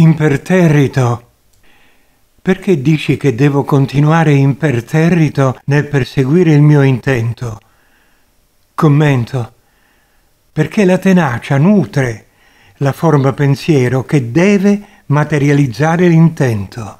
imperterrito. Perché dici che devo continuare imperterrito nel perseguire il mio intento? Commento. Perché la tenacia nutre la forma pensiero che deve materializzare l'intento.